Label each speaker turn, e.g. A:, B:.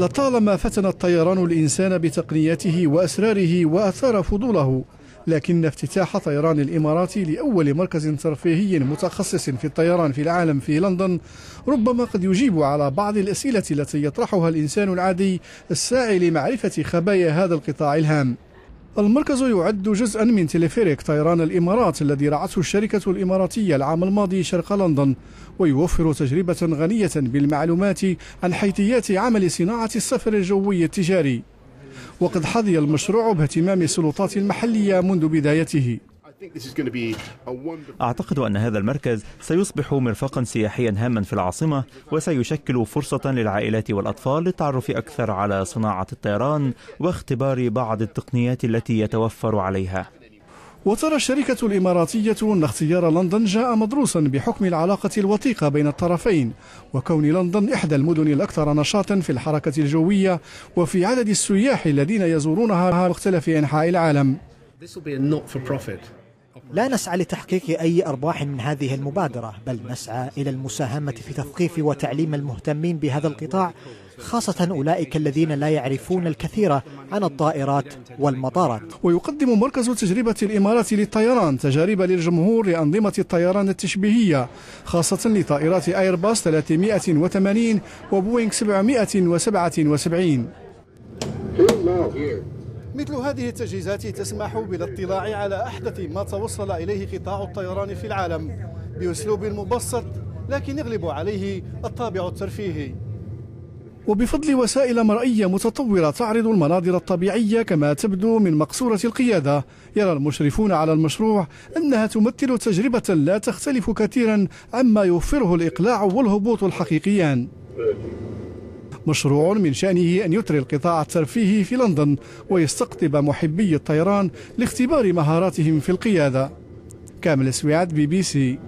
A: لطالما فتن الطيران الإنسان بتقنيته وأسراره وأثار فضوله لكن افتتاح طيران الإمارات لأول مركز ترفيهي متخصص في الطيران في العالم في لندن ربما قد يجيب على بعض الأسئلة التي يطرحها الإنسان العادي الساعي لمعرفة خبايا هذا القطاع الهام المركز يعد جزءا من تليفيريك طيران الإمارات الذي رعته الشركة الإماراتية العام الماضي شرق لندن ويوفر تجربة غنية بالمعلومات عن حيثيات عمل صناعة السفر الجوي التجاري وقد حظي المشروع باهتمام السلطات المحلية منذ بدايته أعتقد
B: أن هذا المركز سيصبح مرفقا سياحيا هاما في العاصمة وسيشكل فرصة للعائلات والأطفال للتعرف أكثر على صناعة الطيران واختبار بعض التقنيات التي يتوفر عليها
A: وترى الشركة الإماراتية أن اختيار لندن جاء مدروسا بحكم العلاقة الوثيقة بين الطرفين وكون لندن إحدى المدن الأكثر نشاطا في الحركة الجوية وفي عدد السياح الذين يزورونها مختلف أنحاء العالم لا نسعى لتحقيق أي أرباح من
B: هذه المبادرة بل نسعى إلى المساهمة في تثقيف وتعليم المهتمين بهذا القطاع خاصة أولئك الذين لا يعرفون الكثير عن الطائرات والمطارات
A: ويقدم مركز تجربة الإمارات للطيران تجارب للجمهور لأنظمة الطيران التشبيهية خاصة لطائرات ايرباص 380 وبوينغ 777 مثل هذه التجهيزات تسمح بالاطلاع على أحدث ما توصل إليه قطاع الطيران في العالم بأسلوب مبسط لكن يغلب عليه الطابع الترفيهي وبفضل وسائل مرئية متطورة تعرض المناظر الطبيعية كما تبدو من مقصورة القيادة يرى المشرفون على المشروع أنها تمثل تجربة لا تختلف كثيرا عما يوفره الإقلاع والهبوط الحقيقيان مشروع من شأنه أن يثري القطاع الترفيهي في لندن ويستقطب محبي الطيران لاختبار مهاراتهم في القيادة كامل سويعد بي بي سي